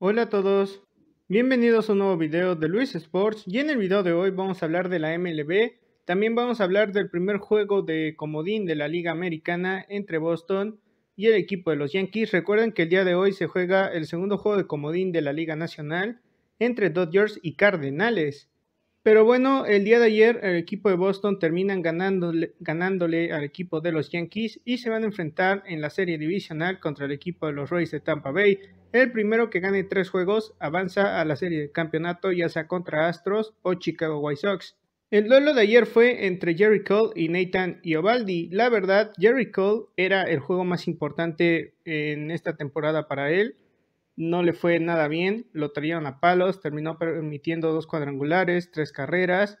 Hola a todos, bienvenidos a un nuevo video de Luis Sports y en el video de hoy vamos a hablar de la MLB, también vamos a hablar del primer juego de comodín de la Liga Americana entre Boston y el equipo de los Yankees. Recuerden que el día de hoy se juega el segundo juego de comodín de la Liga Nacional entre Dodgers y Cardenales. Pero bueno, el día de ayer el equipo de Boston terminan ganándole, al equipo de los Yankees y se van a enfrentar en la serie divisional contra el equipo de los Rays de Tampa Bay. El primero que gane tres juegos avanza a la serie de campeonato ya sea contra Astros o Chicago White Sox. El duelo de ayer fue entre Jerry Cole y Nathan Iovaldi. La verdad, Jerry Cole era el juego más importante en esta temporada para él no le fue nada bien, lo traían a palos, terminó permitiendo dos cuadrangulares, tres carreras.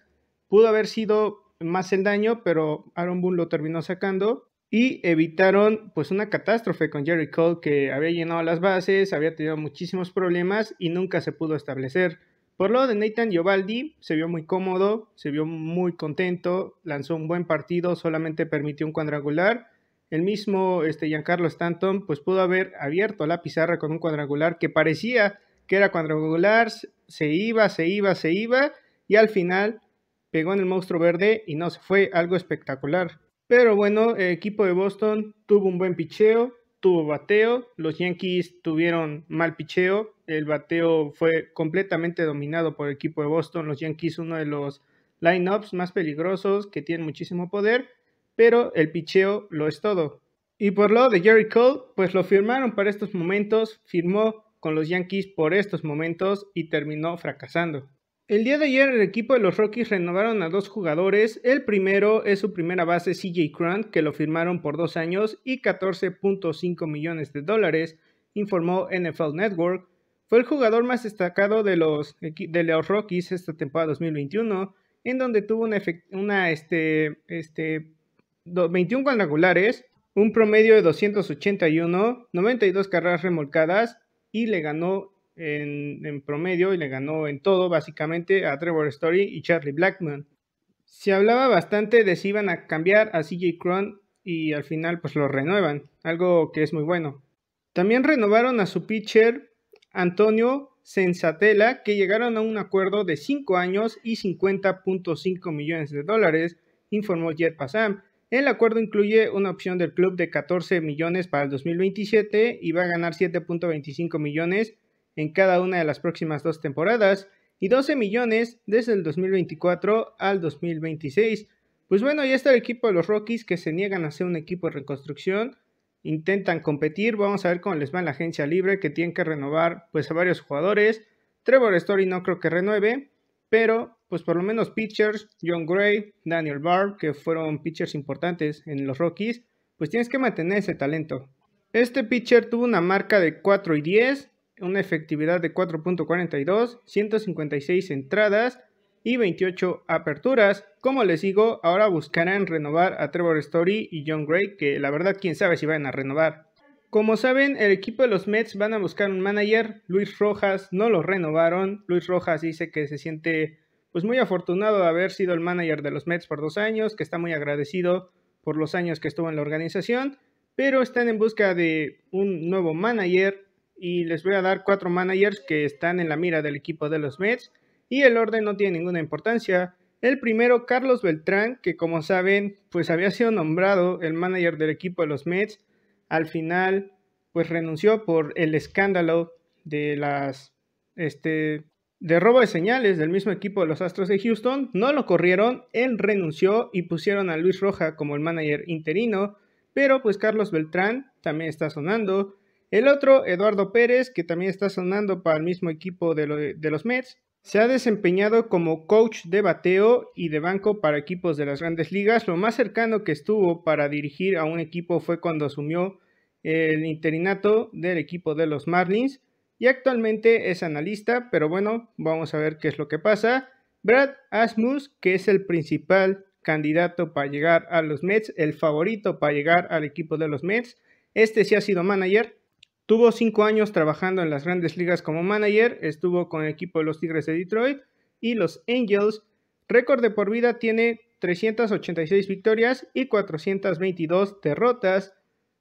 Pudo haber sido más el daño, pero Aaron Boone lo terminó sacando y evitaron pues una catástrofe con Jerry Cole que había llenado las bases, había tenido muchísimos problemas y nunca se pudo establecer. Por lo de Nathan Giovaldi, se vio muy cómodo, se vio muy contento, lanzó un buen partido, solamente permitió un cuadrangular el mismo este, Giancarlo Stanton pues pudo haber abierto la pizarra con un cuadrangular que parecía que era cuadrangular, se iba, se iba, se iba y al final pegó en el monstruo verde y no se fue, algo espectacular. Pero bueno, el eh, equipo de Boston tuvo un buen picheo, tuvo bateo, los Yankees tuvieron mal picheo, el bateo fue completamente dominado por el equipo de Boston, los Yankees uno de los lineups más peligrosos que tienen muchísimo poder pero el picheo lo es todo. Y por lo de Jerry Cole, pues lo firmaron para estos momentos, firmó con los Yankees por estos momentos y terminó fracasando. El día de ayer el equipo de los Rockies renovaron a dos jugadores. El primero es su primera base CJ Grant, que lo firmaron por dos años y 14.5 millones de dólares, informó NFL Network. Fue el jugador más destacado de los, de los Rockies esta temporada 2021, en donde tuvo una, una este, este, 21 cuadrangulares, un promedio de 281, 92 carreras remolcadas y le ganó en, promedio y le ganó en todo básicamente a Trevor Story y Charlie Blackman. Se hablaba bastante de si iban a cambiar a CJ Cron y al final pues lo renuevan, algo que es muy bueno. También renovaron a su pitcher Antonio Sensatela que llegaron a un acuerdo de 5 años y 50.5 millones de dólares, informó Jet Passam. El acuerdo incluye una opción del club de 14 millones para el 2027 y va a ganar 7.25 millones en cada una de las próximas dos temporadas y 12 millones desde el 2024 al 2026. Pues bueno, ya está el equipo de los Rockies que se niegan a ser un equipo de reconstrucción, intentan competir, vamos a ver cómo les va en la agencia libre que tienen que renovar pues a varios jugadores. Trevor Story no creo que renueve, pero, pues por lo menos pitchers, John Gray, Daniel Barr, que fueron pitchers importantes en los Rockies, pues tienes que mantener ese talento. Este pitcher tuvo una marca de 4 y 10, una efectividad de 4.42, 156 entradas y 28 aperturas. Como les digo, ahora buscarán renovar a Trevor Story y John Gray, que la verdad quién sabe si van a renovar. Como saben, el equipo de los Mets van a buscar un manager. Luis Rojas no lo renovaron. Luis Rojas dice que se siente pues muy afortunado de haber sido el manager de los Mets por dos años, que está muy agradecido por los años que estuvo en la organización, pero están en busca de un nuevo manager y les voy a dar cuatro managers que están en la mira del equipo de los Mets y el orden no tiene ninguna importancia. El primero, Carlos Beltrán, que como saben, pues había sido nombrado el manager del equipo de los Mets al final pues renunció por el escándalo de las este de robo de señales del mismo equipo de los Astros de Houston, no lo corrieron, él renunció y pusieron a Luis Roja como el manager interino, pero pues Carlos Beltrán también está sonando. El otro, Eduardo Pérez, que también está sonando para el mismo equipo de, de los Mets, se ha desempeñado como coach de bateo y de banco para equipos de las grandes ligas. Lo más cercano que estuvo para dirigir a un equipo fue cuando asumió el interinato del equipo de los Marlins y actualmente es analista, pero bueno, vamos a ver qué es lo que pasa. Brad Asmus, que es el principal candidato para llegar a los Mets, el favorito para llegar al equipo de los Mets, este sí ha sido manager. Tuvo cinco años trabajando en las grandes ligas como manager, estuvo con el equipo de los Tigres de Detroit y los Angels. Récord de por vida tiene 386 victorias y 422 derrotas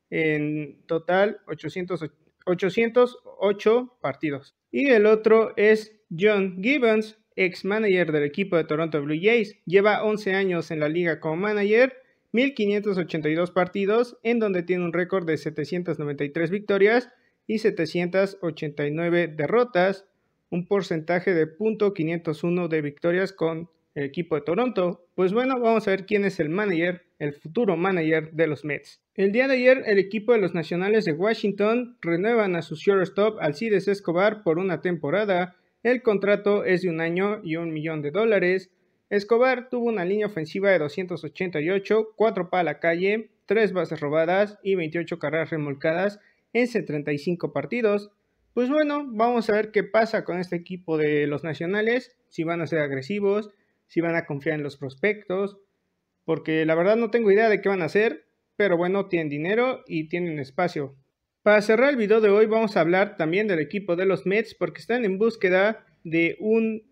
en total 808 partidos. Y el otro es John Gibbons, ex manager del equipo de Toronto Blue Jays, lleva 11 años en la liga como manager, 1582 partidos, en donde tiene un récord de 793 victorias y 789 derrotas, un porcentaje de .501 de victorias con el equipo de Toronto, pues bueno, vamos a ver quién es el manager, el futuro manager de los Mets. El día de ayer, el equipo de los Nacionales de Washington renuevan a su shortstop Alcides Escobar por una temporada. El contrato es de un año y un millón de dólares. Escobar tuvo una línea ofensiva de 288, 4 para la calle, 3 bases robadas y 28 carreras remolcadas en 35 partidos. Pues bueno, vamos a ver qué pasa con este equipo de los Nacionales, si van a ser agresivos, si van a confiar en los prospectos, porque la verdad no tengo idea de qué van a hacer, pero bueno, tienen dinero y tienen espacio. Para cerrar el video de hoy vamos a hablar también del equipo de los Mets porque están en búsqueda de un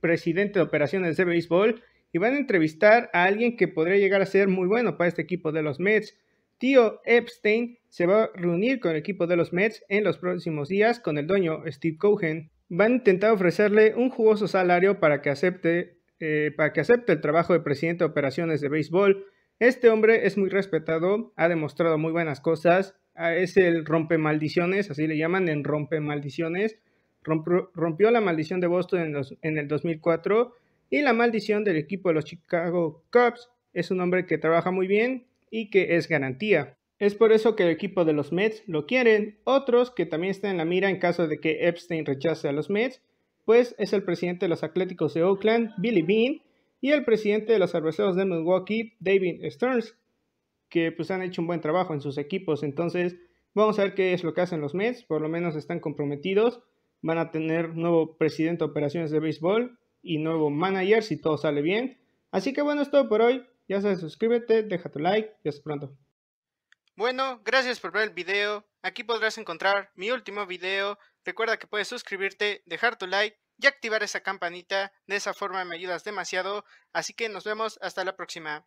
presidente de operaciones de béisbol y van a entrevistar a alguien que podría llegar a ser muy bueno para este equipo de los Mets. Tío Epstein se va a reunir con el equipo de los Mets en los próximos días con el dueño Steve Cohen. Van a intentar ofrecerle un jugoso salario para que acepte eh, para que acepte el trabajo de presidente de operaciones de béisbol. Este hombre es muy respetado, ha demostrado muy buenas cosas, ah, es el rompe maldiciones, así le llaman en rompe maldiciones. Rompió, la maldición de Boston en, en el 2004 y la maldición del equipo de los Chicago Cubs. Es un hombre que trabaja muy bien y que es garantía. Es por eso que el equipo de los Mets lo quieren. Otros que también están en la mira en caso de que Epstein rechace a los Mets pues es el presidente de los Atléticos de Oakland, Billy Bean, y el presidente de los cerveceros de Milwaukee, David Stearns, que pues han hecho un buen trabajo en sus equipos. Entonces, vamos a ver qué es lo que hacen los Mets, por lo menos están comprometidos, van a tener nuevo presidente de operaciones de béisbol y nuevo manager si todo sale bien. Así que bueno, es todo por hoy. Ya sabes, suscríbete, deja tu like y hasta pronto. Bueno, gracias por ver el video. Aquí podrás encontrar mi último video. Recuerda que puedes suscribirte, dejar tu like y activar esa campanita. De esa forma me ayudas demasiado. Así que nos vemos hasta la próxima.